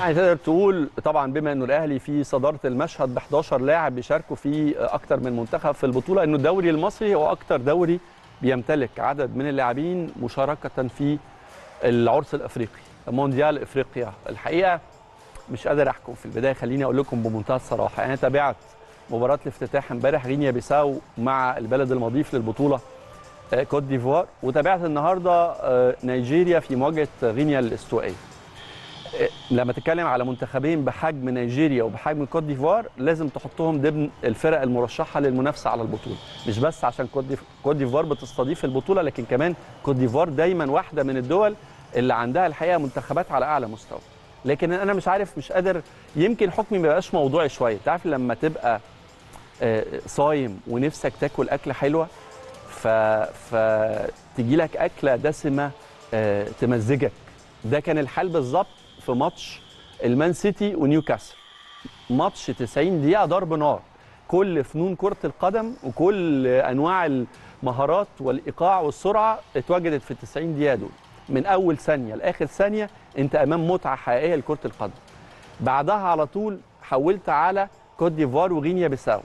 يعني تقدر تقول طبعا بما انه الاهلي في صداره المشهد ب 11 لاعب بيشاركوا في اكثر من منتخب في البطوله انه الدوري المصري هو اكثر دوري بيمتلك عدد من اللاعبين مشاركه في العرس الافريقي مونديال افريقيا الحقيقه مش قادر احكم في البدايه خليني اقول لكم بمنتهى الصراحه انا تابعت مباراه الافتتاح امبارح غينيا بيساو مع البلد المضيف للبطوله آه، كوت ديفوار وتابعت النهارده آه، نيجيريا في مواجهه غينيا الاستوائيه لما تتكلم على منتخبين بحجم نيجيريا وبحجم كوت ديفوار لازم تحطهم ضمن الفرق المرشحه للمنافسه على البطوله مش بس عشان كوت ديفوار بتستضيف البطوله لكن كمان كوت ديفوار دايما واحده من الدول اللي عندها الحقيقه منتخبات على اعلى مستوى لكن انا مش عارف مش قادر يمكن حكمي ما بقاش موضوعي شويه انت عارف لما تبقى آه، صايم ونفسك تاكل اكله حلوه ف فتجي لك اكله دسمه آه، تمزجك ده كان الحال بالظبط في ماتش المان سيتي ونيوكاسل ماتش 90 دقيقه ضرب نار كل فنون كره القدم وكل انواع المهارات والايقاع والسرعه اتوجدت في ال 90 دقيقه دول من اول ثانيه لاخر ثانيه انت امام متعه حقيقيه لكره القدم بعدها على طول حولت على كوت ديفوار وغينيا بيساو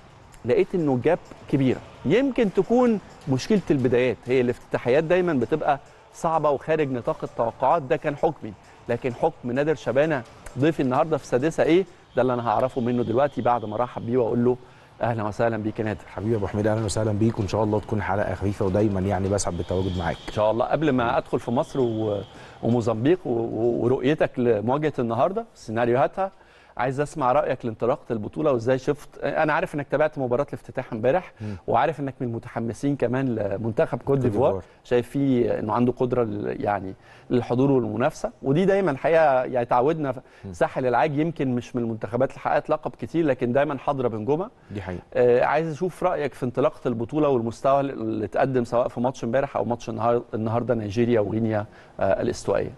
لقيت انه جاب كبيره يمكن تكون مشكله البدايات هي الافتتاحيات دايما بتبقى صعبه وخارج نطاق التوقعات ده كان حكمي لكن حكم نادر شبانه ضيفي النهارده في سادسه ايه ده اللي انا هعرفه منه دلوقتي بعد ما ارحب بيه واقول له اهلا وسهلا بيك يا نادر حبيبي يا ابو حميد اهلا وسهلا بيك وان شاء الله تكون حلقه خفيفه ودايما يعني بسعد بالتواجد معاك ان شاء الله قبل ما ادخل في مصر و... وموزمبيق و... ورؤيتك لمواجهه النهارده سيناريوهاتها عايز اسمع رايك لانطلاقه البطوله وازاي شفت انا عارف انك تابعت مباراه الافتتاح امبارح وعارف انك من المتحمسين كمان لمنتخب كوت ديفوار شايف فيه انه عنده قدره يعني للحضور والمنافسه ودي دايما الحقيقه يعني تعودنا ساحل العاج يمكن مش من المنتخبات اللي حققت لقب كتير لكن دايما حاضره بنجومه دي حقيقه آه، عايز اشوف رايك في انطلاقه البطوله والمستوى اللي اتقدم سواء في ماتش امبارح او ماتش النهارده نيجيريا وغينيا آه، الاستوائيه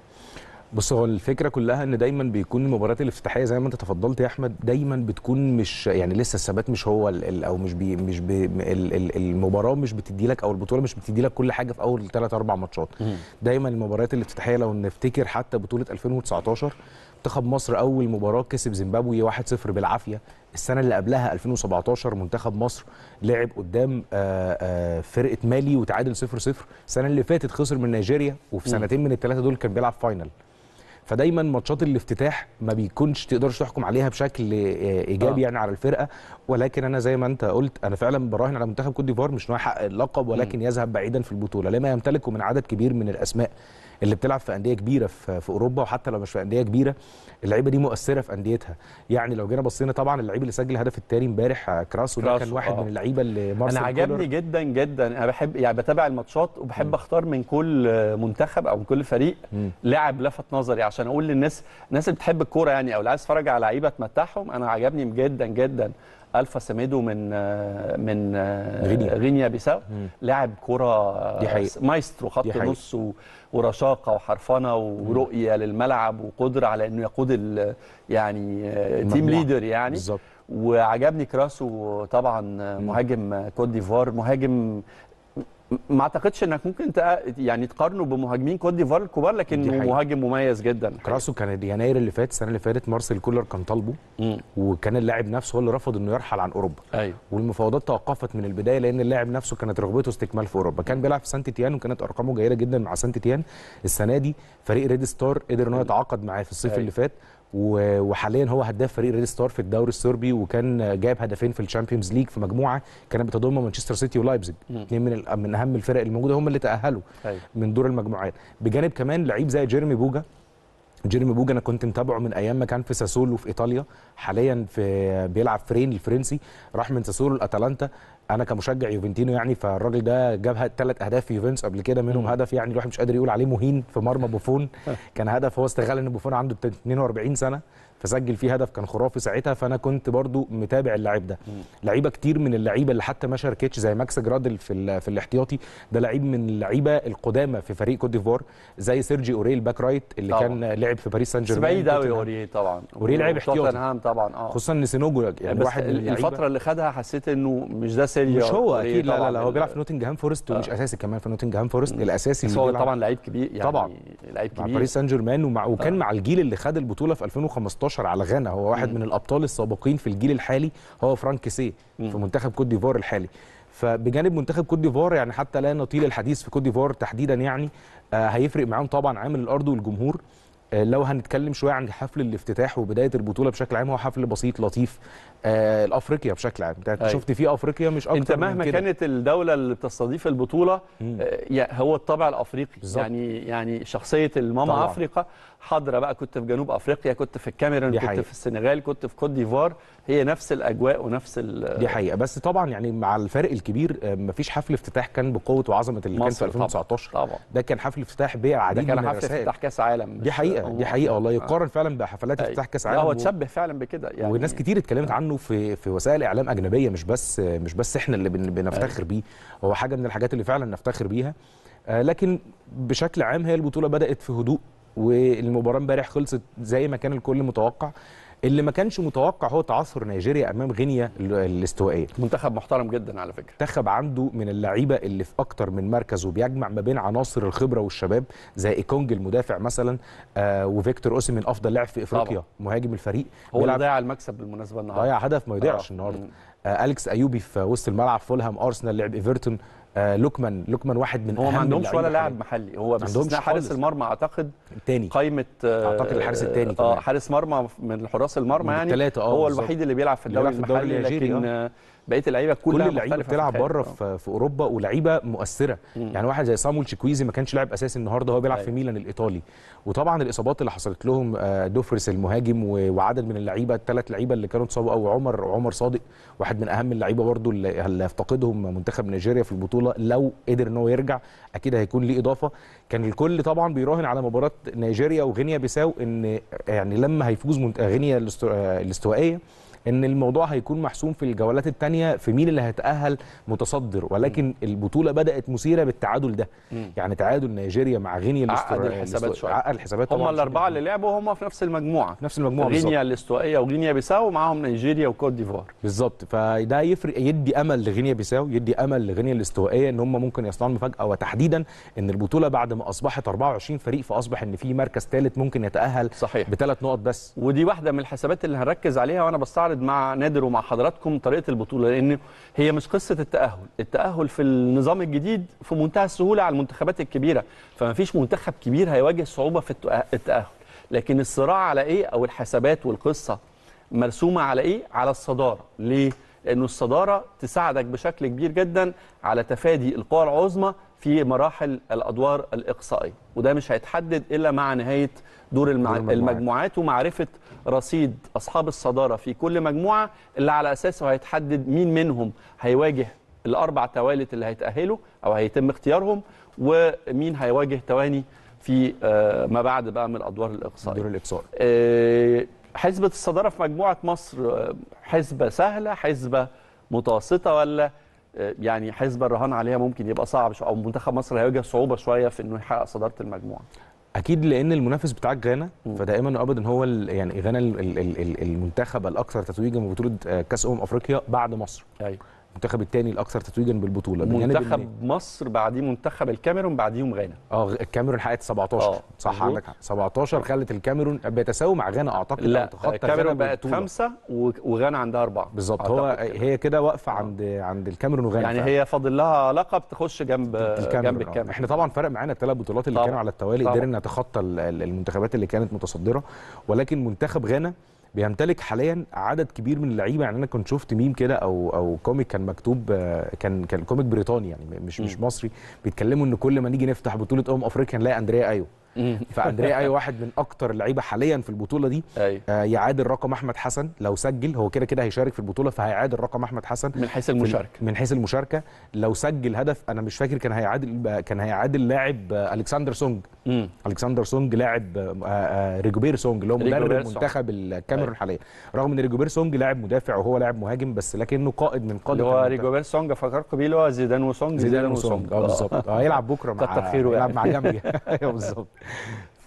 بص هو الفكره كلها ان دايما بيكون المباريات الافتتاحيه زي ما انت تفضلت يا احمد دايما بتكون مش يعني لسه الثبات مش هو الـ الـ او مش بي مش بي المباراه مش بتدي لك او البطوله مش بتدي لك كل حاجه في اول ثلاث اربع ماتشات دايما المباريات الافتتاحيه لو نفتكر حتى بطوله 2019 منتخب مصر اول مباراه كسب زيمبابوي 1-0 بالعافيه السنه اللي قبلها 2017 منتخب مصر لعب قدام آآ آه، آآ آه، فرقه مالي وتعادل 0-0 السنه اللي فاتت خسر من نيجيريا وفي سنتين من الثلاثه دول كان بيلعب فاينل فدايما ماتشات الافتتاح ما بيكونش تقدرش تحكم عليها بشكل آه، ايجابي آه. يعني على الفرقه ولكن انا زي ما انت قلت انا فعلا براهن على منتخب كوت ديفوار مش انه يحقق اللقب ولكن م. يذهب بعيدا في البطوله لما يمتلكه من عدد كبير من الاسماء اللي بتلعب في انديه كبيره في, في اوروبا وحتى لو مش في انديه كبيره اللعيبه دي مؤثره في انديتها يعني لو جينا بصينا طبعا اللعيب اللي سجل الهدف التاني امبارح آه، كراسو ده كان واحد آه. من اللعيبه اللي انا عجبني جدا جدا انا بحب يعني بتابع الماتشات وبحب م. اختار من كل آه، منتخب او من كل فريق لاعب لفت نظري عشان اقول للناس الناس اللي بتحب الكوره يعني او اللي عايز تتفرج على لعيبه تمتعهم انا عجبني جدا جدا الفا سميدو من من غينيا, غينيا بيساو لاعب كره دي حقيقة. مايسترو خط نص ورشاقه وحرفنه ورؤيه للملعب وقدره على انه يقود يعني تيم ليدر يعني بالزبط. وعجبني كراسو طبعا مهاجم كوت ديفوار مهاجم ما اعتقدش انك ممكن يعني تقارنه بمهاجمين كوت ديفوار الكبار لكن مهاجم مميز جدا كراسو كان يعني يناير اللي فات السنه اللي فاتت مارسيل كولر كان طالبه وكان اللاعب نفسه هو اللي رفض انه يرحل عن اوروبا أيوه. والمفاوضات توقفت من البدايه لان اللاعب نفسه كانت رغبته استكمال في اوروبا كان بيلعب في سانت تيان وكانت ارقامه جيده جدا مع سانت تيان السنه دي فريق ريد ستار قدر ان هو أيوه. يتعاقد معاه في الصيف أيوه. اللي فات وحاليا هو هداف فريق ريد ستار في الدوري الصربي وكان جايب هدفين في الشامبيونز ليج في مجموعه كانت بتضم مانشستر سيتي ولايبزيج اثنين من من اهم الفرق الموجوده هم اللي تاهلوا طيب. من دور المجموعات بجانب كمان لعيب زي جيرمي بوجا جيرمي بوجا انا كنت متابعه من ايام ما كان في ساسولو في ايطاليا حاليا في بيلعب في رين الفرنسي راح من ساسولو لاتلانتا انا كمشجع يوفنتينو يعني فالراجل ده جاب ثلاث اهداف في يوفنتوس قبل كده منهم هدف يعني الواحد مش قادر يقول عليه مهين في مرمى بوفون كان هدف هو استغل ان بوفون عنده 42 سنه فسجل فيه هدف كان خرافي ساعتها فانا كنت برضو متابع اللاعب ده لعيبه كتير من اللعيبه اللي حتى ما شاركتش زي ماكس جرادل في في الاحتياطي ده لعيب من اللعيبه القدامى في فريق كوت ديفوار زي سيرجي اوريل باك رايت اللي طبعا. كان لعب في باريس سان جيرمان بعيد قوي اوريل طبعا اوريل لعب احتياطي توتنهام طبعا اه خصوصا ان سينوجو يعني بس واحد الفتره اللي خدها حسيت انه مش ده سيليا مش هو اكيد لا لا, لا هو بيلعب في نوتنجهام فورست آه. ومش اساسي كمان في نوتنجهام فورست الاساسي بس هو طبعا لعيب كبير يعني طبعا لعيب كبير مع باريس سان جيرمان وكان آه. مع الجيل اللي خد البطوله في 2015 2018 على غانا هو واحد مم. من الابطال السابقين في الجيل الحالي هو فرانك سي في منتخب كوت ديفوار الحالي فبجانب منتخب كوت ديفوار يعني حتى لا نطيل الحديث في كوت ديفوار تحديدا يعني آه هيفرق معاهم طبعا عامل الارض والجمهور آه، لو هنتكلم شويه عن حفل الافتتاح وبدايه البطوله بشكل عام هو حفل بسيط لطيف آه الافريقيا بشكل عام انت أيوة. شفت في افريقيا مش اكتر انت مهما من كده. كانت الدوله اللي بتستضيف البطوله آه هو الطابع الافريقي بالزبط. يعني يعني شخصيه الماما طبعا. افريقيا حاضره بقى كنت في جنوب افريقيا كنت في الكاميرون كنت حقيقة. في السنغال كنت في كوت ديفوار هي نفس الاجواء ونفس ال دي حقيقه بس طبعا يعني مع الفرق الكبير آه، مفيش حفل افتتاح كان بقوه وعظمه اللي كان في 2019 طبعا. طبعا. ده كان حفل افتتاح بالعديد من ده كان حفل افتتاح كاس عالم دي حقيقه دي حقيقه والله آه. يقارن فعلا بحفلات أيوة. افتتاح كاس عالم هو تشبه فعلا بكده يعني وناس كتير اتكلمت آه. عنه بيعملوا في في وسائل اعلام اجنبيه مش بس مش بس احنا اللي بنفتخر أيوه. بيه هو حاجه من الحاجات اللي فعلا نفتخر بيها آه، لكن بشكل عام هي البطوله بدات في هدوء والمباراه امبارح خلصت زي ما كان الكل متوقع اللي ما كانش متوقع هو تعثر نيجيريا امام غينيا الاستوائيه منتخب محترم جدا على فكره منتخب عنده من اللعيبه اللي في اكتر من مركز وبيجمع ما بين عناصر الخبره والشباب زي ايكونج المدافع مثلا آه وفيكتور من افضل لاعب في افريقيا طبعا. مهاجم الفريق هو اللي ضيع المكسب بالمناسبه النهارده ضيع هدف ما يضيعش آه. النهارده آه اليكس ايوبي في وسط الملعب فولهام ارسنال لعب ايفرتون آه لوكمان لوكمان واحد من هو ما عندهمش ولا لاعب محلي هو باستثناء حارس المرمى اعتقد الثاني قائمه آه اعتقد الحارس الثاني اه, آه، حارس مرمى من حراس المرمى يعني آه، هو الوحيد اللي بيلعب في الدوري المحلي لكن آه بقيه اللعيبه كلها كل اللعيبه بتلعب بره آه. في, في اوروبا ولعيبه مؤثره مم. يعني واحد زي سامول تشيكويزي ما كانش لاعب اساسي النهارده هو بيلعب في أيوة. ميلان الايطالي وطبعا الاصابات اللي حصلت لهم آه، دوفرس المهاجم وعدد من اللعيبه الثلاث لعيبه اللي كانوا اتصابوا او عمر عمر صادق واحد من اهم اللعيبه برده اللي هيفتقدهم منتخب نيجيريا في البطوله لو قدر ان هو يرجع اكيد هيكون ليه اضافه كان الكل طبعا بيراهن على مباراه نيجيريا وغينيا بيساو ان يعني لما هيفوز غينيا آه، الاستوائيه ان الموضوع هيكون محسوم في الجولات الثانيه في مين اللي هيتاهل متصدر ولكن م. البطوله بدات مثيره بالتعادل ده م. يعني تعادل نيجيريا مع غينيا الاستوائيه عقد الحسابات شويه عقد الحسابات هم الاربعه اللي لعبوا هم في نفس المجموعه نفس المجموعه غينيا الاستوائيه وغينيا بيساو معاهم نيجيريا وكوت ديفوار بالظبط فده يفرق يدي امل لغينيا بيساو يدي امل لغينيا الاستوائيه ان هم ممكن يصنعوا المفاجاه وتحديدا ان البطوله بعد ما اصبحت 24 فريق فاصبح ان في مركز ثالث ممكن يتاهل صحيح بثلاث نقط بس ودي واحده من الحسابات اللي هنركز عليها وانا بستعرض هعرض مع نادر ومع حضراتكم طريقه البطوله لان هي مش قصه التاهل التاهل في النظام الجديد في منتهى السهوله على المنتخبات الكبيره فما فيش منتخب كبير هيواجه صعوبه في التاهل لكن الصراع على ايه او الحسابات والقصه مرسومه على ايه على الصداره ليه لانه الصداره تساعدك بشكل كبير جدا على تفادي القوى العظمى في مراحل الادوار الاقصائيه وده مش هيتحدد الا مع نهايه دور المع... المجموعات ومعرفه رصيد اصحاب الصداره في كل مجموعه اللي على اساسه هيتحدد مين منهم هيواجه الاربع توالت اللي هيتاهلوا او هيتم اختيارهم ومين هيواجه تواني في آه، ما بعد بقى من الادوار الاقصائيه دور الاقصائي آه، حسبه الصداره في مجموعه مصر آه، حسبه سهله حسبه متوسطه ولا يعني حزب الرهان عليها ممكن يبقى صعب او منتخب مصر هيواجه صعوبه شويه في انه يحقق صداره المجموعه اكيد لان المنافس بتاعك غانا فدائما وابدا هو يعني غانا المنتخب الاكثر تتويجا ببطوله آه، كاس امم افريقيا بعد مصر ايوه المنتخب الثاني الاكثر تتويجا بالبطوله منتخب مصر بعديه منتخب الكاميرون بعديهم غانا اه الكاميرون حققت 17 أوه. صح عندك 17 خلت الكاميرون بيتساوي مع غانا اعتقد لا الكاميرون بقت خمسه وغانا عندها اربعه بالظبط هو كده. هي كده واقفه آه. عند عند الكاميرون وغانا يعني فهم. هي فاضل لها لقب تخش جنب الكاميرون. جنب آه، الكاميرون احنا طبعا فرق معانا الثلاث بطولات اللي طبعا. كانوا على التوالي قدرنا نتخطى المنتخبات اللي كانت متصدره ولكن منتخب غانا بيمتلك حاليا عدد كبير من اللعيبه يعني انا كنت شفت ميم كده او او كوميك كان مكتوب آه، كان كان كوميك بريطاني يعني مش مش مصري بيتكلموا ان كل ما نيجي نفتح بطوله امم افريقيا نلاقي اندريا ايوه فاندريه اي واحد من اكتر اللعيبه حاليا في البطوله دي آه يعادل رقم احمد حسن لو سجل هو كده كده هيشارك في البطوله فهيعادل رقم احمد حسن من حيث المشاركه من حيث المشاركه لو سجل هدف انا مش فاكر كان هيعادل كان هيعادل لاعب آه، الكسندر سونج الكسندر سونج لاعب آه، آه، ريجوبير سونج اللي هو مدرب منتخب الكاميرون حاليا رغم ان ريجوبير سونج لاعب مدافع وهو لاعب مهاجم بس لكنه قائد من قاده اللي هو ريجوبير سونج فكرت بيه اللي هو زيدان وسونج زيدان وسونج اه بالظبط هيلعب بكره مع يلعب يعني. مع جامبيا أيوه، بالظبط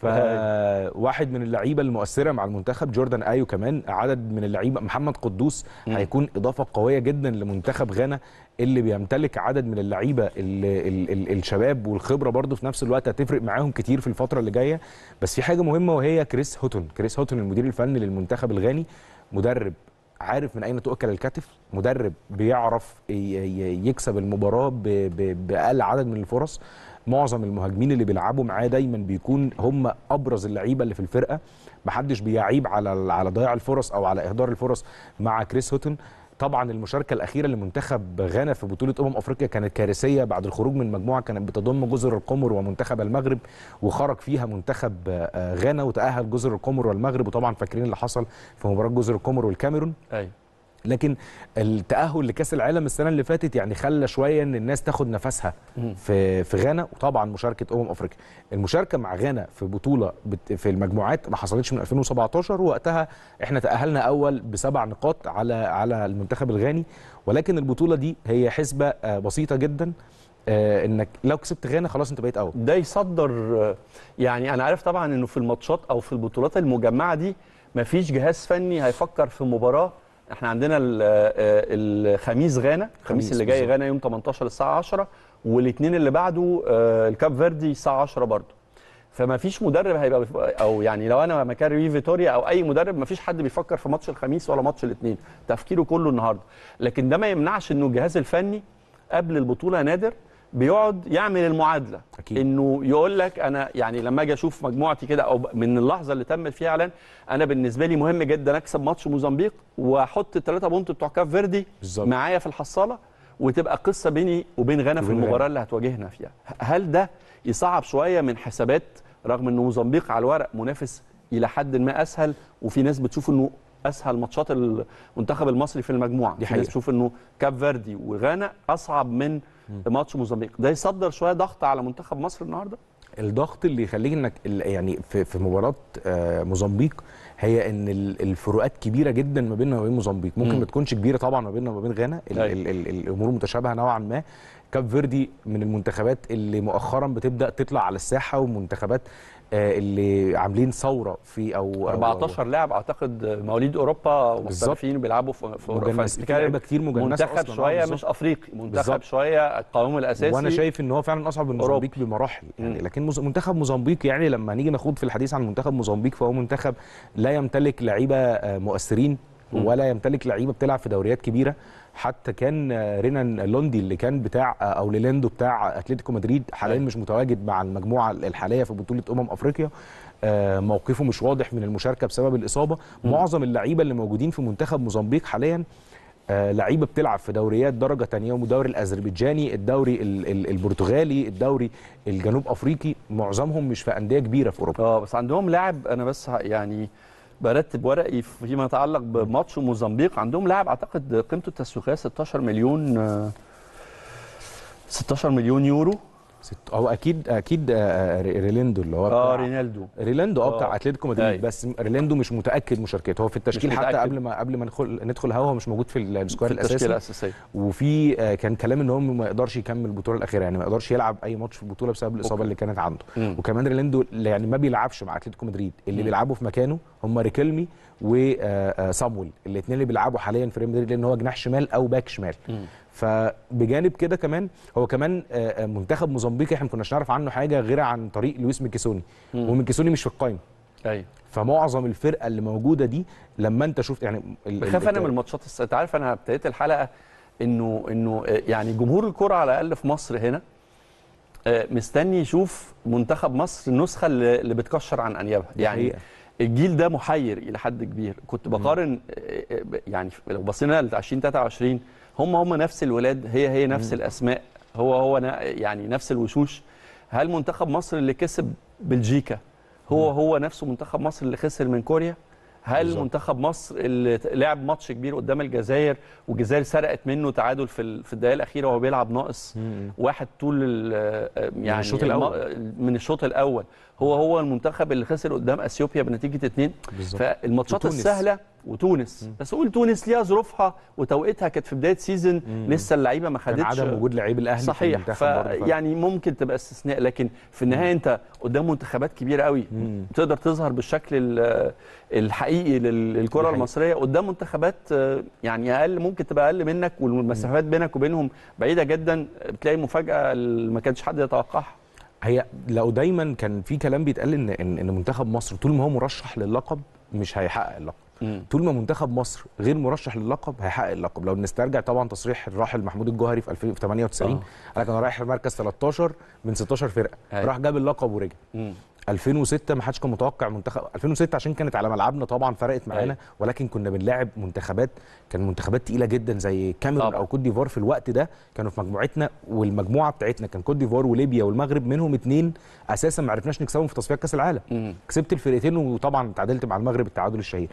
فواحد من اللعيبه المؤثره مع المنتخب جوردان ايو كمان عدد من اللعيبه محمد قدوس هيكون اضافه قويه جدا لمنتخب غانا اللي بيمتلك عدد من اللعيبه الشباب والخبره برضه في نفس الوقت هتفرق معاهم كتير في الفتره اللي جايه بس في حاجه مهمه وهي كريس هوتون كريس هوتون المدير الفني للمنتخب الغاني مدرب عارف من اين تؤكل الكتف مدرب بيعرف يكسب المباراه باقل عدد من الفرص معظم المهاجمين اللي بيلعبوا معاه دايما بيكون هم ابرز اللعيبه اللي في الفرقه محدش بيعيب على على ضياع الفرص او على اهدار الفرص مع كريس هوتن طبعا المشاركه الاخيره لمنتخب غانا في بطوله امم افريقيا كانت كارثيه بعد الخروج من المجموعه كانت بتضم جزر القمر ومنتخب المغرب وخرج فيها منتخب آه، غانا وتاهل جزر القمر والمغرب وطبعا فاكرين اللي حصل في مباراه جزر القمر والكاميرون ايوه لكن التاهل لكاس العالم السنه اللي فاتت يعني خلى شويه ان الناس تاخد نفسها في في غانا وطبعا مشاركه امم افريقيا المشاركه مع غانا في بطوله في المجموعات ما حصلتش من 2017 وقتها احنا تاهلنا اول بسبع نقاط على على المنتخب الغاني ولكن البطوله دي هي حسبه آه، بسيطه جدا آه، انك لو كسبت غانا خلاص انت بقيت اول ده يصدر آه، يعني انا عارف طبعا انه في الماتشات او في البطولات المجمعه دي مفيش جهاز فني هيفكر في مباراه احنا عندنا آه، الخميس غانا الخميس اللي جاي غانا يوم 18 الساعه 10 والاثنين اللي بعده آه، الكاب فيردي الساعه 10 برضه فما فيش مدرب هيبقى او يعني لو انا مكان ريو فيتوريا او اي مدرب ما فيش حد بيفكر في ماتش الخميس ولا ماتش الاثنين تفكيره كله النهارده لكن ده ما يمنعش انه الجهاز الفني قبل البطوله نادر بيقعد يعمل المعادله أكيد. انه يقول لك انا يعني لما اجي اشوف مجموعتي كده او من اللحظه اللي تم فيها اعلان انا بالنسبه لي مهم جدا اكسب ماتش موزمبيق واحط الثلاثه بونت بتوع كاف فيردي معايا في الحصاله وتبقى قصه بيني وبين غانا في المباراه اللي هتواجهنا فيها هل ده يصعب شويه من حسابات رغم ان موزمبيق على الورق منافس الى حد ما اسهل وفي ناس بتشوف انه اسهل ماتشات المنتخب المصري في المجموعه دي حقيقة. تشوف انه كاب فيردي وغانا اصعب من ماتش موزمبيق ده يصدر شويه ضغط على منتخب مصر النهارده الضغط اللي يخليك انك يعني في في مباراه آه، موزمبيق هي ان الفروقات كبيره جدا ما بيننا وبين موزمبيق ممكن ما تكونش كبيره طبعا ما بيننا وبين غانا أيوة. الامور متشابهه نوعا ما كاب فيردي من المنتخبات اللي مؤخرا بتبدا تطلع على الساحه ومنتخبات آه، اللي عاملين ثوره في او 14 لاعب اعتقد مواليد اوروبا محترفين بيلعبوا في اوروبا لعيبه كتير مجنسه منتخب آه، شويه مش افريقي منتخب شويه القوام الاساسي وانا شايف ان هو فعلا اصعب من موزمبيق بمراحل يعني لكن منتخب موزمبيق يعني لما نيجي نخوض في الحديث عن منتخب موزمبيق فهو منتخب لا يمتلك لعيبه آه، مؤثرين ولا يمتلك لعيبه بتلعب في دوريات كبيره حتى كان رينان لوندي اللي كان بتاع آه، او ليلاندو بتاع اتلتيكو مدريد حاليا مش متواجد مع المجموعه الحاليه في بطوله امم افريقيا آه، موقفه مش واضح من المشاركه بسبب الاصابه معظم اللعيبه اللي موجودين في منتخب موزمبيق حاليا آه، لعيبه بتلعب في دوريات درجه ثانيه ومدوري الاذربيجاني الدوري البرتغالي الدوري الجنوب افريقي معظمهم مش في انديه كبيره في اوروبا اه بس عندهم لاعب انا بس يعني برتب ورقي فيما يتعلق بماتش موزمبيق عندهم لاعب اعتقد قيمته التسويقيه 16 مليون 16 آه، مليون يورو ست... هو اكيد اكيد آه، آه، ريلاندو اللي هو اه رينالدو ريلاندو آه،, اه بتاع اتلتيكو مدريد بس ريلاندو مش متاكد مشاركته هو في التشكيل حتى قبل ما قبل ما ندخل ندخل هوا هو مش موجود في السكواد الاساسي التشكيله الاساسيه وفي كان كلام ان هو ما يقدرش يكمل البطوله الاخيره يعني ما يقدرش يلعب اي ماتش في البطوله بسبب الاصابه أوكي. اللي كانت عنده مم. وكمان ريلاندو يعني ما بيلعبش مع اتلتيكو مدريد اللي مم. بيلعبوا في مكانه هم ريكيلمي وصامويل الاثنين اللي بيلعبوا حاليا في ريال مدريد لان هو جناح شمال او باك شمال مم. فبجانب كده كمان هو كمان آه، آه، منتخب موزمبيق احنا ما كناش نعرف عنه حاجه غير عن طريق لويس ميكيسوني وميكيسوني مش في القايمه ايوه فمعظم الفرقه اللي موجوده دي لما انت شفت يعني بخاف انا من الماتشات انت عارف انا ابتديت الحلقه انه انه آه، يعني جمهور الكره على الاقل في مصر هنا مستني يشوف منتخب مصر النسخه اللي بتكشر عن انيابها يعني الجيل ده محير الى حد كبير كنت بقارن يعني لو بصينا ل 20 23 هم هم نفس الولاد هي هي نفس الاسماء هو هو يعني نفس الوشوش هل منتخب مصر اللي كسب بلجيكا هو هو نفسه منتخب مصر اللي خسر من كوريا هل بالزبط. منتخب مصر اللي لعب ماتش كبير قدام الجزائر والجزائر سرقت منه تعادل في في الدقائق الاخيره وهو بيلعب ناقص واحد طول آه، يعني من الشوط الاول من الشوط الاول هو هو المنتخب اللي خسر قدام اثيوبيا بنتيجه 2 فالماتشات السهله وتونس مم. بس قول تونس ليها ظروفها وتوقيتها كانت في بدايه سيزون لسه اللعيبه ما خدتش عدم وجود لعيب الاهلي صحيح ف... يعني ممكن تبقى استثناء لكن في النهايه انت قدام منتخبات كبيره قوي مم. تقدر تظهر بالشكل الحقيقي للكره المصريه قدام منتخبات يعني اقل ممكن تبقى اقل منك والمسافات بينك وبينهم بعيده جدا بتلاقي مفاجاه ما كانش حد يتوقعها هي لو دايما كان في كلام بيتقال ان ان منتخب مصر طول ما هو مرشح للقب مش هيحقق اللقب طول ما منتخب مصر غير مرشح للقب هيحقق اللقب لو بنسترجع طبعا تصريح الراحل محمود الجوهري في 2098 آه. قال لك انا رايح المركز 13 من 16 فرقه أيوه. راح جاب اللقب ورجع 2006 ما حدش كان متوقع منتخب 2006 عشان كانت على ملعبنا طبعا فرقت أيوه. معانا ولكن كنا بنلاعب منتخبات كان منتخبات تقيله جدا زي كاميرون او كوت ديفوار في الوقت ده كانوا في مجموعتنا والمجموعه بتاعتنا كان كوت ديفوار وليبيا والمغرب منهم اثنين اساسا ما عرفناش نكسبهم في تصفيات كاس العالم كسبت الفرقتين وطبعا تعادلت مع المغرب التعادل الشهير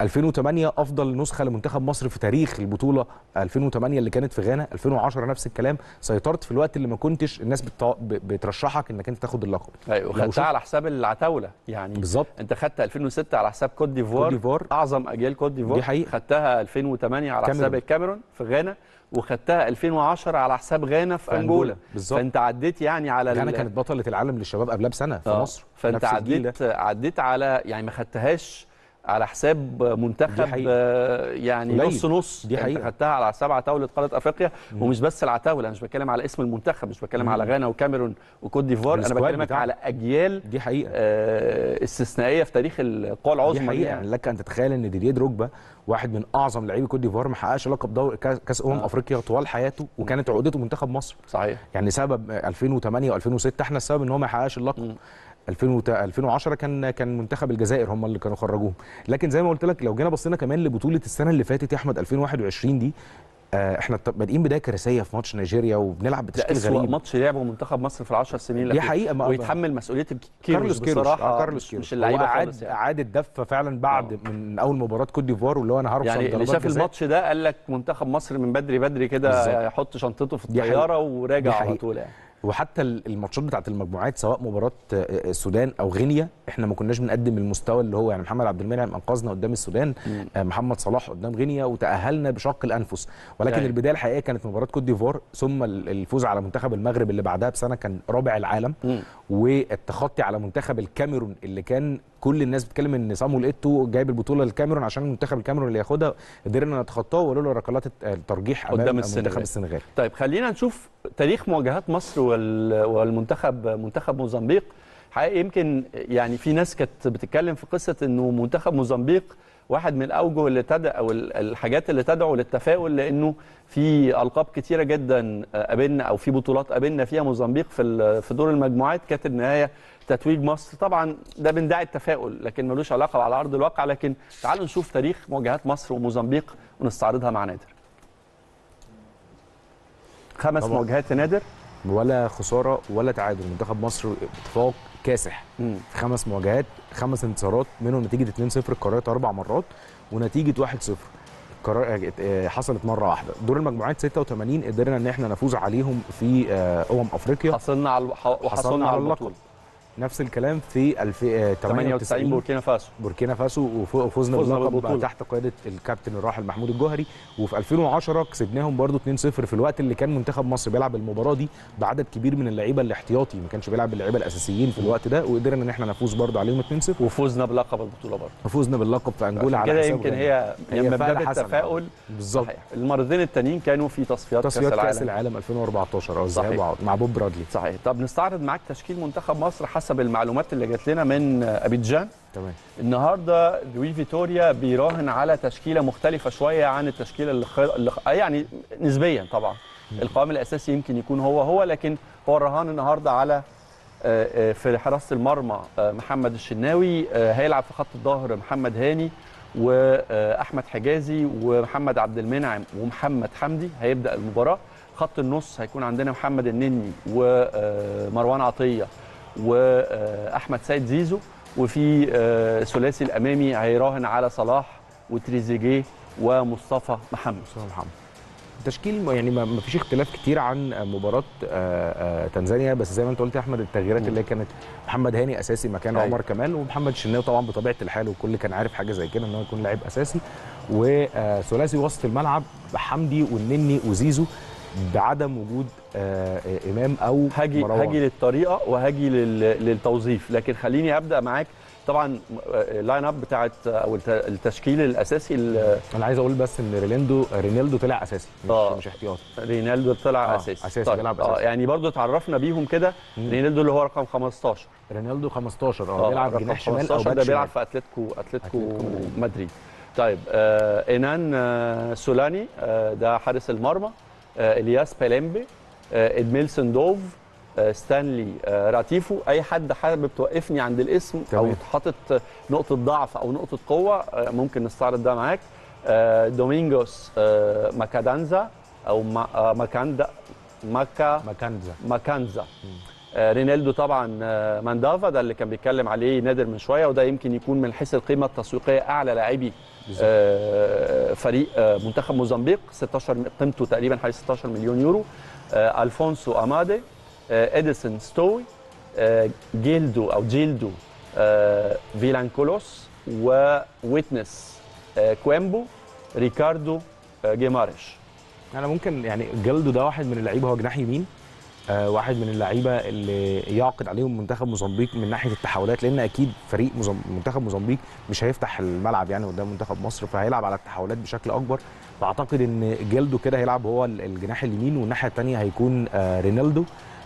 2008 افضل نسخه لمنتخب مصر في تاريخ البطوله 2008 اللي كانت في غانا 2010 نفس الكلام سيطرت في الوقت اللي ما كنتش الناس بترشحك انك انت تاخد اللقب ايوه خدتها شوف... على حساب العتاوله يعني بالظبط انت خدت 2006 على حساب كوت ديفوار, ديفوار. اعظم اجيال كوت ديفوار دي حقيقة. خدتها 2008 على كاميرون. حساب الكاميرون في غانا وخدتها 2010 على حساب غانا في, انجولا بالظبط فانت عديت يعني على غانا كانت بطله العالم للشباب قبلها بسنه في أوه. مصر فانت عديت عديت على يعني ما خدتهاش على حساب منتخب آه، يعني ليه. نص نص دي حقيقة خدتها على سبعة عتاولة قارة افريقيا مم. ومش بس العتاولة انا مش بتكلم على اسم المنتخب مش بتكلم على غانا وكاميرون وكوت ديفوار انا بكلمك على اجيال دي حقيقة آه استثنائية في تاريخ القوى العظمى دي حقيقة يعني لك ان تتخيل ان ديديه دروجبا واحد من اعظم لعيبه كوت ديفوار ما حققش لقب دوري كاس امم آه. افريقيا طوال حياته وكانت عقدته منتخب مصر صحيح يعني سبب 2008 و2006 احنا السبب ان هو ما يحققش اللقب 2010 كان كان منتخب الجزائر هم اللي كانوا خرجوهم لكن زي ما قلت لك لو جينا بصينا كمان لبطوله السنه اللي فاتت يا احمد 2021 دي آه، احنا بادئين بدايه كارثيه في ماتش نيجيريا وبنلعب بتشكيل غريب اسوء ماتش لعبه منتخب مصر في ال10 سنين اللي دي حقيقه ما ويتحمل مسؤوليه كيروش بصراحه آه كارلوس كيروش مش اللعيبه عاد يعني. عاد الدفه فعلا بعد أوه. من اول مباراه كوت ديفوار واللي هو انا هرفض يعني اللي شاف الماتش ده قال لك منتخب مصر من بدري بدري كده يحط شنطته في الطياره وراجع على طول يعني وحتى الماتشات بتاعت المجموعات سواء مباراه آه، آه، السودان او غينيا احنا ما كناش بنقدم المستوى اللي هو يعني محمد عبد المنعم انقذنا قدام السودان آه، محمد صلاح قدام غينيا وتاهلنا بشق الانفس ولكن يعني. البدايه الحقيقيه كانت مباراه كوت ديفوار ثم الفوز على منتخب المغرب اللي بعدها بسنه كان رابع العالم والتخطي على منتخب الكاميرون اللي كان كل الناس بتتكلم ان صامول ايتو جايب البطوله للكاميرون عشان المنتخب الكاميرون اللي ياخدها قدرنا نتخطاه وقالوا له ركلات الترجيح قدام منتخب السنغال طيب خلينا نشوف تاريخ مواجهات مصر والمنتخب منتخب موزمبيق حقيقي يمكن يعني في ناس كانت بتتكلم في قصه انه منتخب موزمبيق واحد من الاوجه اللي تدعو او الحاجات اللي تدعو للتفاؤل لانه في القاب كتيره جدا آه، قابلنا او في بطولات قابلنا فيها موزمبيق في في دور المجموعات كانت النهايه تتويج مصر طبعا ده من داعي التفاؤل لكن ملوش علاقه على ارض الواقع لكن تعالوا نشوف تاريخ مواجهات مصر وموزمبيق ونستعرضها مع نادر خمس طبعا. مواجهات نادر ولا خساره ولا تعادل منتخب مصر اتفاق كاسح في خمس مواجهات خمس انتصارات منهم نتيجه 2-0 اتكررت اربع مرات ونتيجه 1-0 آه، آه، آه، حصلت مره واحده دور المجموعات 86 قدرنا ان احنا نفوز عليهم في امم افريقيا حصلنا على وحصلنا على اللقب نفس الكلام في الف... 98 آه، بوركينا فاسو بوركينا فاسو وفزنا باللقب تحت قياده الكابتن الراحل محمود الجوهري وفي 2010 كسبناهم برده 2-0 في الوقت اللي كان منتخب مصر بيلعب المباراه دي بعدد كبير من اللعيبه الاحتياطي ما كانش بيلعب اللعيبه الاساسيين في الوقت ده وقدرنا ان احنا نفوز برده عليهم 2-0 وفزنا بلقب البطوله برده وفزنا باللقب في انجولا على كده يمكن يعني. هي, هي مبدا التفاؤل بالظبط المرتين التانيين كانوا في تصفيات, تصفيات كاس العالم تصفيات كاس العالم 2014 اه مع بوب برادلي صحيح طب نستعرض معاك تشكيل منتخب مصر حسب حسب المعلومات اللي جات لنا من ابيدجان تمام النهارده لوي فيتوريا بيراهن على تشكيله مختلفه شويه عن التشكيله اللي, خل... اللي... يعني نسبيا طبعا القوام الاساسي يمكن يكون هو هو لكن هو الرهان النهارده على آه، آه، في حراسه المرمى آه، محمد الشناوي هيلعب في خط الظهر محمد هاني واحمد حجازي ومحمد عبد المنعم ومحمد حمدي هيبدا المباراه خط النص هيكون عندنا محمد النني ومروان عطيه واحمد سيد زيزو وفي آه، ثلاثي الامامي هيراهن على صلاح وتريزيجيه ومصطفى محمد مصطفى محمد تشكيل يعني ما فيش اختلاف كتير عن آه، مباراه آه، تنزانيا بس زي ما انت قلت يا احمد التغييرات اللي كانت محمد هاني اساسي مكان أيوة. عمر كمال ومحمد الشناوي طبعا بطبيعه الحال وكل كان عارف حاجه زي كده ان هو يكون لاعب اساسي وثلاثي وسط الملعب حمدي والنني وزيزو بعدم وجود آه، آه، امام او هاجي مروان. هاجي للطريقه وهاجي للتوظيف لكن خليني ابدا معاك طبعا اللاين آه، اب بتاعت او التشكيل الاساسي انا عايز اقول بس ان رينالدو رينالدو طلع اساسي مش, آه مش احتياطي رينالدو طلع آه اساسي اساسي طيب بيلعب اساسي اه يعني برضو اتعرفنا بيهم كده رينالدو اللي هو رقم 15 رينالدو 15 اه بيلعب جناح شمال او ده بيلعب في اتلتيكو اتلتيكو مدريد طيب آه انان آه سولاني آه ده حارس المرمى آه، الياس باليمبي ادميلسون آه، دوف آه، ستانلي راتيفو اي حد حابب توقفني عند الاسم او حاطط نقطه ضعف او نقطه قوه ممكن نستعرض ده معاك دومينجوس ماكادانزا او ماكاندا ماكا ماكانزا ماكانزا رينالدو طبعا ماندافا ده اللي كان بيتكلم عليه نادر من شويه وده يمكن يكون من حيث القيمه التسويقيه اعلى لاعبي آه، فريق آه، منتخب موزمبيق 16 قيمته تقريبا حوالي 16 مليون يورو آه، الفونسو امادي اديسون ستوي جيلدو او جيلدو فيلانكولوس وويتنس كوامبو ريكاردو جيمارش انا ممكن يعني جلدو ده واحد من اللعيبه هو جناح يمين آه، واحد من اللعيبه اللي يعقد عليهم منتخب موزمبيق من ناحيه التحولات لان اكيد فريق منتخب موزمبيق مش هيفتح الملعب يعني قدام منتخب مصر فهيلعب على التحولات بشكل اكبر فاعتقد ان جلده كده هيلعب هو الجناح اليمين والناحيه الثانيه هيكون آه، رينالدو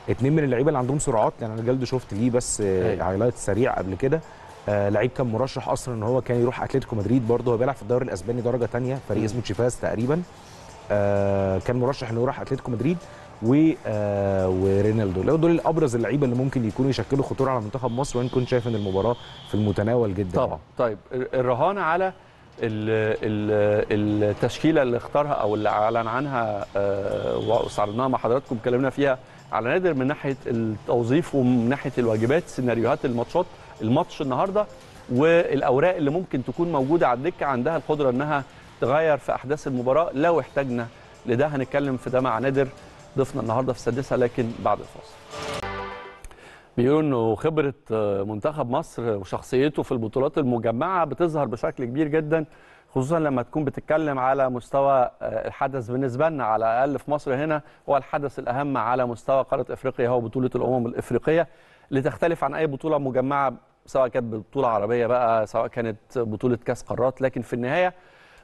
اتنين من اللعيبه اللي عندهم سرعات يعني انا جلده شفت ليه بس هايلايت آه، أيوة. سريع قبل كده لعيب كان مرشح اصلا ان هو كان يروح اتلتيكو مدريد برضه هو بيلعب في الدوري الاسباني درجه ثانيه فريق اسمه تشيفاز تقريبا كان مرشح انه يروح اتلتيكو مدريد آه، ورينالدو لو دول الابرز اللعيبه اللي ممكن يكونوا يشكلوا خطوره على منتخب مصر وان كنت شايف ان المباراه في المتناول جدا طبعا طيب الرهان على التشكيله اللي اختارها او اللي اعلن عنها آه، وعرضناها مع حضراتكم اتكلمنا فيها على نادر من ناحيه التوظيف ومن ناحيه الواجبات سيناريوهات الماتشات الماتش النهارده والاوراق اللي ممكن تكون موجوده على الدكه عندها القدره انها تغير في احداث المباراه لو احتاجنا لده هنتكلم في ده مع نادر ضيفنا النهارده في السادسه لكن بعد الفاصل. بيقولوا انه خبره آه، منتخب مصر وشخصيته في البطولات المجمعه بتظهر بشكل كبير جدا خصوصا لما تكون بتتكلم على مستوى آه، الحدث بالنسبه لنا على الاقل في مصر هنا هو الحدث الاهم على مستوى قاره افريقيا هو بطوله الامم الافريقيه لتختلف عن اي بطوله مجمعه سواء كانت بطوله عربيه بقى سواء كانت بطوله كاس قارات لكن في النهايه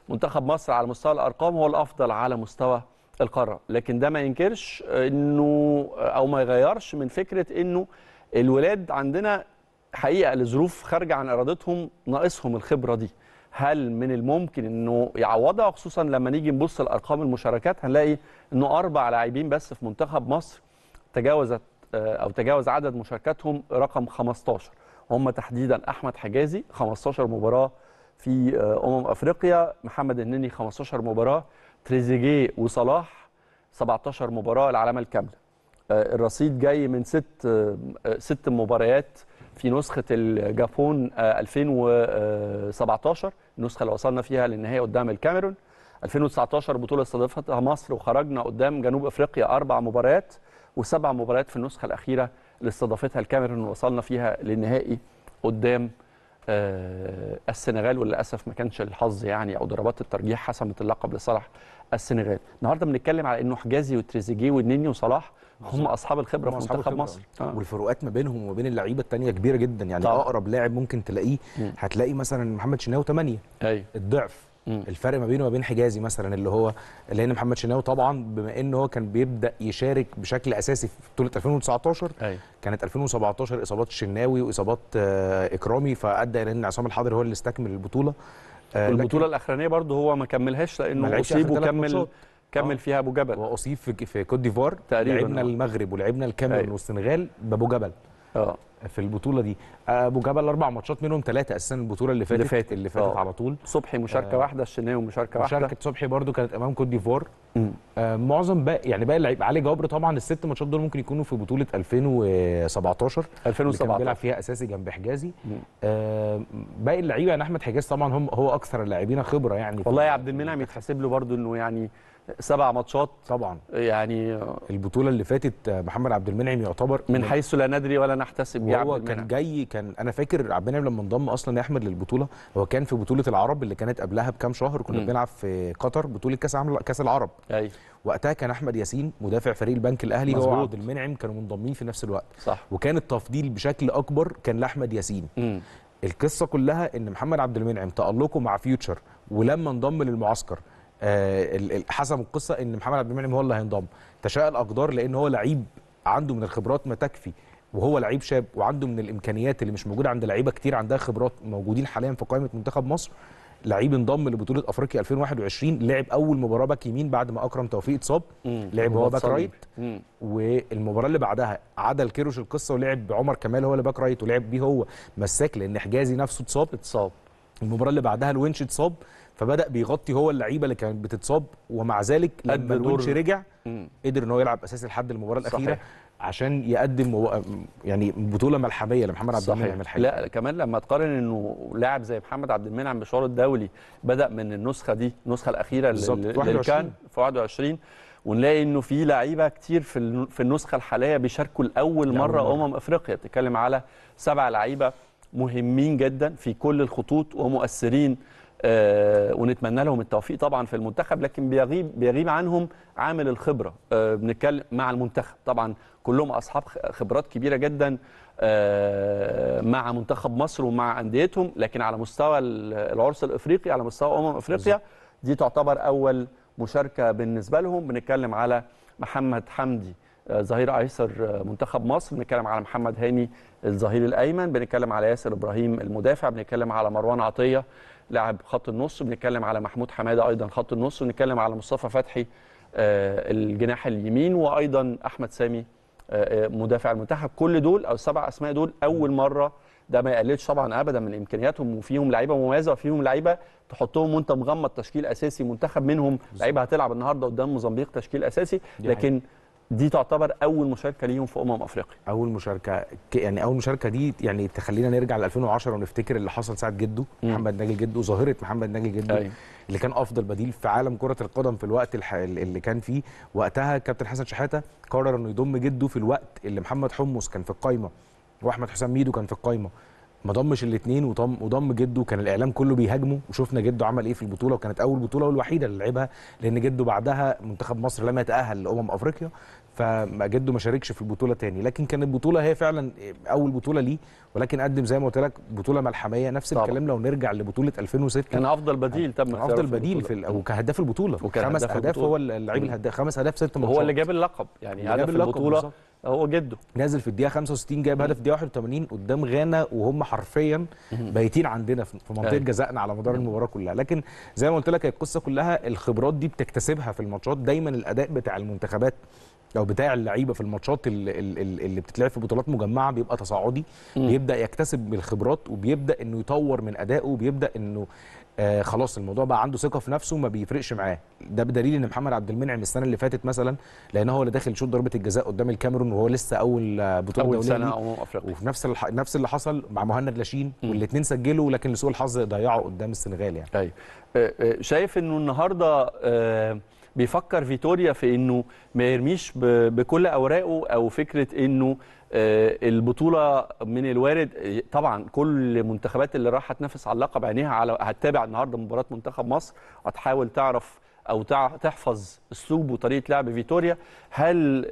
منتخب مصر على مستوى الارقام هو الافضل على مستوى القاره لكن ده ما ينكرش انه او ما يغيرش من فكره انه الولاد عندنا حقيقه لظروف خارجه عن ارادتهم ناقصهم الخبره دي هل من الممكن انه يعوضها خصوصا لما نيجي نبص لارقام المشاركات هنلاقي انه اربع لاعبين بس في منتخب مصر تجاوزت آه، او تجاوز عدد مشاركاتهم رقم 15 هم تحديدا احمد حجازي 15 مباراه في آه، امم افريقيا محمد النني 15 مباراه تريزيجيه وصلاح 17 مباراه العلامه الكامله آه، الرصيد جاي من ست آه، ست مباريات في نسخه الجابون 2017 آه، النسخه اللي وصلنا فيها للنهائي قدام الكاميرون 2019 بطوله استضافتها مصر وخرجنا قدام جنوب افريقيا اربع مباريات وسبع مباريات في النسخه الاخيره اللي استضافتها الكاميرون وصلنا فيها للنهائي قدام آه، السنغال وللاسف ما كانش الحظ يعني او ضربات الترجيح حسمت اللقب لصلاح السنغال النهارده بنتكلم على انه حجازي وتريزيجيه ونيني وصلاح هم اصحاب الخبره في منتخب مصر آه. والفروقات ما بينهم وما بين اللعيبه الثانيه كبيره جدا يعني طبعا. اقرب لاعب ممكن تلاقيه هتلاقي مثلا محمد شناوي 8 ايوه الضعف مم. الفرق ما بينه وما بين حجازي مثلا اللي هو اللي هنا محمد شناوي طبعا بما ان هو كان بيبدا يشارك بشكل اساسي في بطوله 2019 أي. كانت 2017 اصابات الشناوي واصابات آه، اكرامي فادى الى ان عصام الحضري هو اللي استكمل البطوله آه، البطوله الاخرانيه برضه هو ما كملهاش لانه اصيب وكمل كمل آه. فيها ابو جبل واصيب في في كوت ديفوار تقريبا لعبنا المغرب ولعبنا الكاميرون والسنغال بابو جبل اه في البطوله دي آه، ابو جبل اربع ماتشات منهم ثلاثه اساسا البطوله اللي فاتت اللي فاتت, اللي فاتت آه. على طول صبحي مشاركه آه واحده الشناوي مشاركه واحده مشاركه صبحي برده كانت امام كوت ديفوار آه معظم باقي يعني باقي اللعيبه علي جبر طبعا الست ماتشات دول ممكن يكونوا في بطوله 2017 2017 بيلعب فيها اساسي جنب حجازي آه باقي اللعيبه يعني احمد حجاز طبعا هم هو اكثر اللاعبين خبره يعني والله يا عبد المنعم يتحسب له برده انه يعني سبع ماتشات طبعا يعني البطوله اللي فاتت محمد عبد المنعم يعتبر من حيث لا ندري ولا نحتسب يا هو كان جاي كان انا فاكر عبد المنعم لما انضم اصلا يا احمد للبطوله هو كان في بطوله العرب اللي كانت قبلها بكام شهر كنا بنلعب في قطر بطوله كاس كاس العرب ايوه وقتها كان احمد ياسين مدافع فريق البنك الاهلي هو عبد المنعم كانوا منضمين في نفس الوقت صح وكان التفضيل بشكل اكبر كان لاحمد ياسين م. القصه كلها ان محمد عبد المنعم تالقه مع فيوتشر ولما انضم للمعسكر آه، حسب القصه ان محمد عبد المنعم هو اللي هينضم تشاء الاقدار لان هو لعيب عنده من الخبرات ما تكفي وهو لعيب شاب وعنده من الامكانيات اللي مش موجوده عند لعيبه كتير عندها خبرات موجودين حاليا في قائمه منتخب مصر لعيب انضم لبطوله افريقيا 2021 لعب اول مباراه باك يمين بعد ما اكرم توفيق اتصاب لعب هو باك رايت والمباراه اللي بعدها عدل كيروش القصه ولعب عمر كمال هو اللي باك رايت ولعب بيه هو مساك لان حجازي نفسه اتصاب اتصاب المباراه اللي بعدها الونش اتصاب فبدا بيغطي هو اللعيبه اللي كانت بتتصاب ومع ذلك لما الونش رجع قدر ان هو يلعب اساسي لحد المباراه الاخيره صحيح. عشان يقدم يعني بطوله ملحميه لمحمد عبد المنعم يعمل حاجه لا كمان لما تقارن انه لاعب زي محمد عبد المنعم بشعار الدولي بدا من النسخه دي النسخه الاخيره اللي كان في 21 ونلاقي انه في لعيبه كتير في في النسخه الحاليه بيشاركوا لاول مره امم افريقيا بتتكلم على سبع لعيبه مهمين جدا في كل الخطوط ومؤثرين آه، ونتمنى لهم التوفيق طبعا في المنتخب لكن بيغيب بيغيب عنهم عامل الخبره آه، بنتكلم مع المنتخب طبعا كلهم اصحاب خبرات كبيره جدا آه، مع منتخب مصر ومع انديتهم لكن على مستوى العرس الافريقي على مستوى امم افريقيا دي تعتبر اول مشاركه بالنسبه لهم بنتكلم على محمد حمدي ظهير ايسر منتخب مصر بنتكلم على محمد هاني الظهير الايمن بنتكلم على ياسر ابراهيم المدافع بنتكلم على مروان عطيه لاعب خط النص بنتكلم على محمود حماده ايضا خط النص ونتكلم على مصطفى فتحي آه، الجناح اليمين وايضا احمد سامي آه، آه، مدافع المنتخب كل دول او السبع اسماء دول اول مره ده ما يقللش طبعا ابدا من امكانياتهم وفيهم لعيبه مميزه وفيهم لعيبه تحطهم وانت مغمض تشكيل اساسي منتخب منهم لعيبه هتلعب النهارده قدام موزمبيق تشكيل اساسي لكن دي تعتبر اول مشاركه ليهم في امم افريقيا اول مشاركه يعني اول مشاركه دي يعني تخلينا نرجع ل 2010 ونفتكر اللي حصل ساعه جده مم. محمد ناجي جده ظاهره محمد ناجي جده أي. أيوة. اللي كان افضل بديل في عالم كره القدم في الوقت الح... اللي كان فيه وقتها كابتن حسن شحاته قرر انه يضم جده في الوقت اللي محمد حمص كان في القايمه واحمد حسام ميدو كان في القايمه ما ضمش الاثنين وضم وضم جده كان الاعلام كله بيهاجمه وشفنا جده عمل ايه في البطوله وكانت اول بطوله والوحيده اللي لعبها لان جده بعدها منتخب مصر لم يتاهل لامم افريقيا فجده ما شاركش في البطوله تاني لكن كانت البطوله هي فعلا اول بطوله ليه ولكن قدم زي ما قلت لك بطوله ملحميه نفس طبعا. الكلام لو نرجع لبطوله 2006 كان افضل بديل تم اختياره افضل بديل في وكهداف البطوله خمس اهداف هو اللعيب الهداف خمس اهداف ست ماتشات هو اللي جاب اللقب يعني هدف البطوله بالزبط. هو جده نازل في الدقيقه 65 جايب هدف الدقيقه 81 قدام غانا وهم حرفيا بايتين عندنا في منطقه أيوة. جزائنا على مدار المباراه كلها لكن زي ما قلت لك القصه كلها الخبرات دي بتكتسبها في الماتشات دايما الاداء بتاع المنتخبات او بتاع اللعيبه في الماتشات اللي, اللي بتتلعب في بطولات مجمعه بيبقى تصاعدي بيبدا يكتسب بالخبرات وبيبدا انه يطور من ادائه وبيبدا انه آه خلاص الموضوع بقى عنده ثقه في نفسه ما بيفرقش معاه ده بدليل ان محمد عبد المنعم السنه اللي فاتت مثلا لان هو اللي داخل شوط ضربه الجزاء قدام الكاميرون وهو لسه اول بطوله أول دوليه سنه امم افريقيا وفي نفس الح... نفس اللي حصل مع مهند لاشين والاثنين سجلوا لكن لسوء الحظ ضيعوا قدام السنغال يعني ايوه شايف انه النهارده آه بيفكر فيتوريا في انه ما يرميش بكل اوراقه او فكره انه آه، البطوله من الوارد طبعا كل المنتخبات اللي راح تنافس على اللقب عينيها على هتتابع النهارده مباراه منتخب مصر هتحاول تعرف او تحفظ اسلوب وطريقه لعب فيتوريا هل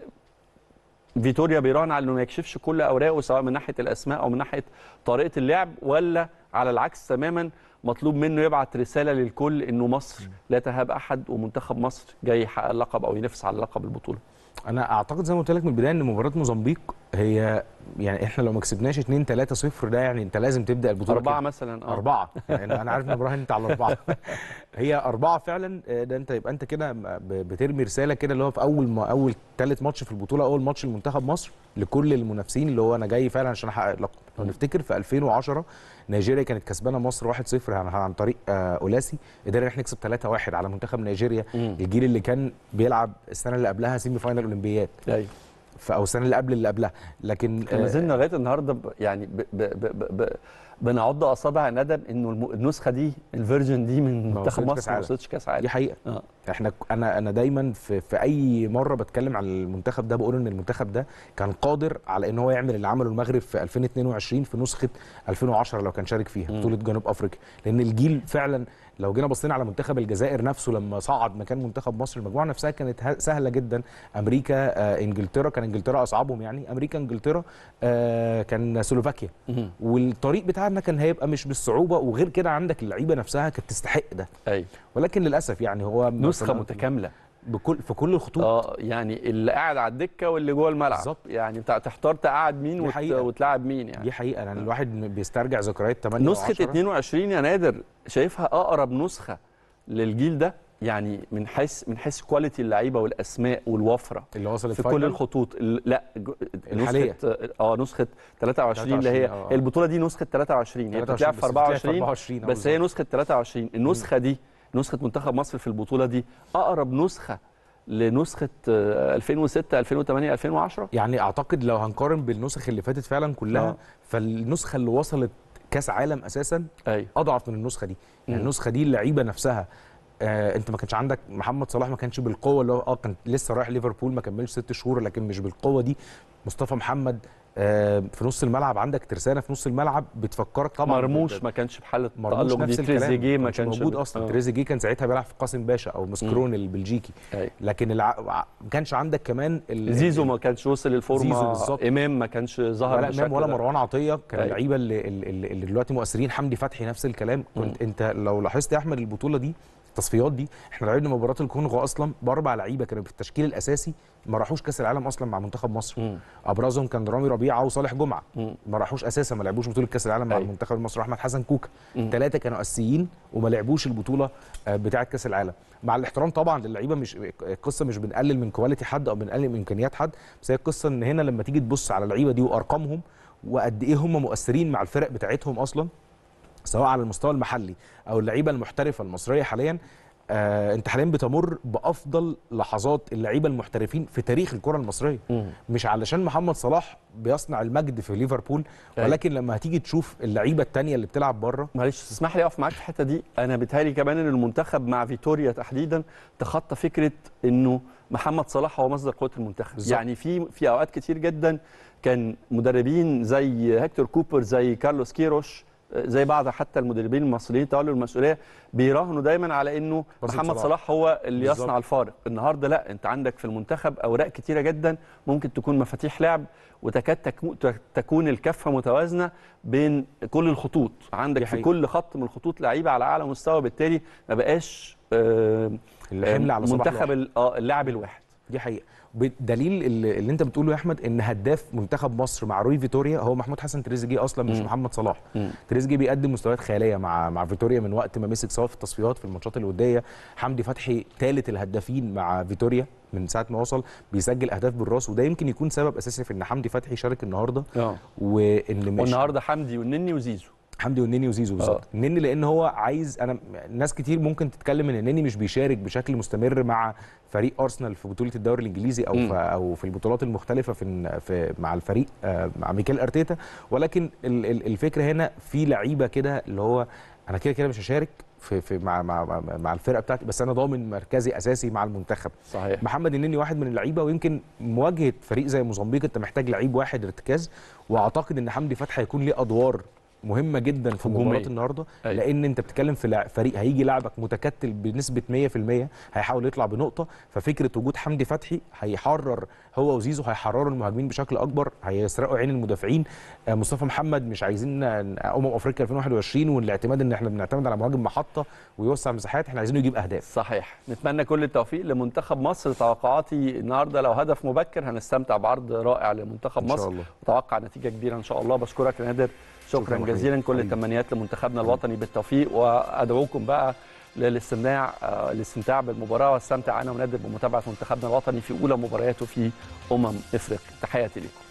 فيتوريا بيراهن على انه ما يكشفش كل اوراقه سواء من ناحيه الاسماء او من ناحيه طريقه اللعب ولا على العكس تماما مطلوب منه يبعت رساله للكل انه مصر لا تهاب احد ومنتخب مصر جاي يحقق لقب او ينافس على لقب البطوله انا اعتقد زي ما قلت لك من البدايه ان مباراه موزمبيق هي يعني احنا لو ما كسبناش 2 3 0 ده يعني انت لازم تبدا البطوله اربعه كده. مثلا اه اربعه يعني انا عارف ان ابراهيم انت على اربعه هي اربعه فعلا آه، ده انت يبقى انت كده بترمي رساله كده اللي هو في اول ما اول ثالث ماتش في البطوله اول ماتش لمنتخب مصر لكل المنافسين اللي هو انا جاي فعلا عشان احقق لقب لو نفتكر في 2010 نيجيريا كانت كسبانه مصر 1-0 يعني عن طريق آه، اولاسي قدرنا احنا نكسب 3-1 على منتخب نيجيريا الجيل اللي كان بيلعب السنه اللي قبلها سيمي فاينل اولمبياد ايوه او السنه اللي قبل اللي قبلها لكن ما آه، زلنا لغايه النهارده يعني ب ب ب ب بنعض اصابع ندم انه النسخه دي الفيرجن دي من منتخب مصر ما وصلتش كاس عالم دي حقيقه آه. احنا انا انا دايما في, في اي مره بتكلم عن المنتخب ده بقول ان المنتخب ده كان قادر على ان هو يعمل اللي عمله المغرب في 2022 في نسخه 2010 لو كان شارك فيها بطوله جنوب افريقيا لان الجيل فعلا لو جينا بصينا على منتخب الجزائر نفسه لما صعد مكان منتخب مصر المجموعه نفسها كانت سهله جدا امريكا آه انجلترا كان انجلترا اصعبهم يعني امريكا انجلترا آه كان سلوفاكيا والطريق بتاعنا كان هيبقى مش بالصعوبه وغير كده عندك اللعيبه نفسها كانت تستحق ده أي. ولكن للاسف يعني هو نسخه متكامله بكل في كل الخطوط اه يعني اللي قاعد على الدكه واللي جوه الملعب بالظبط يعني انت تحتار تقعد مين وتلعب مين يعني دي حقيقه يعني الواحد بيسترجع ذكريات 8 نسخه 22 يا نادر شايفها اقرب نسخه للجيل ده يعني من حيث من حيث كواليتي اللعيبه والاسماء والوفره اللي وصلت في كل الخطوط لا الحالية. نسخه اه نسخه 23 اللي هي أوه. آه. البطوله دي نسخه 23, هي بتتلعب في 24, 24 بس هي نسخه 23 النسخه دي نسخه منتخب مصر في البطوله دي اقرب نسخه لنسخه 2006 2008 2010 يعني اعتقد لو هنقارن بالنسخ اللي فاتت فعلا كلها أه. فالنسخه اللي وصلت كاس عالم اساسا أي. أيوه. اضعف من النسخه دي يعني النسخه دي اللعيبه نفسها آه انت ما كانش عندك محمد صلاح ما كانش بالقوه اللي هو اه كان لسه رايح ليفربول ما كملش ست شهور لكن مش بالقوه دي مصطفى محمد آه، في نص الملعب عندك ترسانه في نص الملعب بتفكرك طبعا مرموش ما كانش في حاله التالق دي تريزيجي ما كانش موجود اصلا آه. تريزيجيه كان ساعتها بيلعب في قاسم باشا او مسكرون مم. البلجيكي أي. لكن الع... ما كانش عندك كمان ال... زيزو ما كانش وصل للفورمه امام ما كانش ظهر ولا امام ولا مروان عطيه كان اللعيبه اللي, دلوقتي مؤثرين حمدي فتحي نفس الكلام كنت انت لو لاحظت يا احمد البطوله دي التصفيات دي احنا لعبنا مباراه الكونغو اصلا باربع لعيبه كانوا في التشكيل الاساسي ما راحوش كاس العالم اصلا مع منتخب مصر مم. ابرزهم كان رامي ربيعه وصالح جمعه ما راحوش اساسا ما لعبوش بطوله كاس العالم مع المنتخب أيوه. المصري احمد حسن كوكا ثلاثه كانوا اساسيين وما لعبوش البطوله آه، بتاعه كاس العالم مع الاحترام طبعا للعيبه مش القصه مش بنقلل من كواليتي حد او بنقلل من امكانيات حد بس هي القصه ان هنا لما تيجي تبص على اللعيبه دي وارقامهم وقد ايه هم مؤثرين مع الفرق بتاعتهم اصلا سواء على المستوى المحلي او اللعيبه المحترفه المصريه حاليا آه انت حاليا بتمر بافضل لحظات اللعيبه المحترفين في تاريخ الكره المصريه مم. مش علشان محمد صلاح بيصنع المجد في ليفربول أيوة. ولكن لما هتيجي تشوف اللعيبه الثانيه اللي بتلعب بره معلش تسمح لي اقف معاك في الحته دي انا بيتهيألي كمان ان المنتخب مع فيتوريا تحديدا تخطى فكره انه محمد صلاح هو مصدر قوه المنتخب بالزبط. يعني في في اوقات كتير جدا كان مدربين زي هكتور كوبر زي كارلوس كيروش زي بعض حتى المدربين المصريين تولوا المسؤوليه بيراهنوا دايما على انه محمد صلاح هو اللي بالزبط. يصنع الفارق النهارده لا انت عندك في المنتخب اوراق كتيره جدا ممكن تكون مفاتيح لعب وتكاد تكون الكفه متوازنه بين كل الخطوط عندك في كل خط من الخطوط لعيبه على اعلى مستوى بالتالي ما بقاش آه، الحمل على منتخب آه، اللاعب الواحد دي حقيقه بدليل اللي انت بتقوله يا احمد ان هداف منتخب مصر مع روي فيتوريا هو محمود حسن تريزيجيه اصلا مش م. محمد صلاح تريزيجيه بيقدم مستويات خياليه مع مع فيتوريا من وقت ما مسك سواء في التصفيات في الماتشات الوديه حمدي فتحي ثالث الهدافين مع فيتوريا من ساعه ما وصل بيسجل اهداف بالراس وده يمكن يكون سبب اساسي في ان حمدي فتحي شارك النهارده اه وان مش والنهارده حمدي والنني وزيزو حمدي والنني وزيزو بالظبط النني آه. لان هو عايز انا ناس كتير ممكن تتكلم ان النني مش بيشارك بشكل مستمر مع فريق ارسنال في بطوله الدوري الانجليزي او م. او في البطولات المختلفه في, في مع الفريق آه، مع ميكال ارتيتا ولكن الفكره هنا في لعيبه كده اللي هو انا كده كده مش هشارك في, في مع, مع مع الفرقه بتاعتي بس انا ضامن مركزي اساسي مع المنتخب صحيح. محمد النني واحد من اللعيبه ويمكن مواجهه فريق زي موزمبيق انت محتاج لعيب واحد ارتكاز واعتقد ان حمدي فتحي هيكون ليه ادوار مهمه جدا في مباراه النهارده أيوة. لان انت بتتكلم في فريق هيجي لاعبك متكتل بنسبه 100% هيحاول يطلع بنقطه ففكره وجود حمدي فتحي هيحرر هو وزيزو هيحرروا المهاجمين بشكل اكبر هيسرقوا عين المدافعين آه، مصطفى محمد مش عايزين آه، امم افريقيا 2021 والاعتماد ان احنا بنعتمد على مهاجم محطه ويوسع مساحات احنا عايزينه يجيب اهداف صحيح نتمنى كل التوفيق لمنتخب مصر توقعاتي النهارده لو هدف مبكر هنستمتع بعرض رائع لمنتخب إن شاء مصر الله. وتوقع نتيجه كبيره ان شاء الله بشكرك نادر شكرا جزيلا كل التمنيات لمنتخبنا الوطني بالتوفيق وادعوكم بقى آه، للاستمتاع الاستمتاع بالمباراه واستمتع انا ونادر بمتابعه منتخبنا الوطني في اولى مبارياته في امم افريقيا تحياتي لكم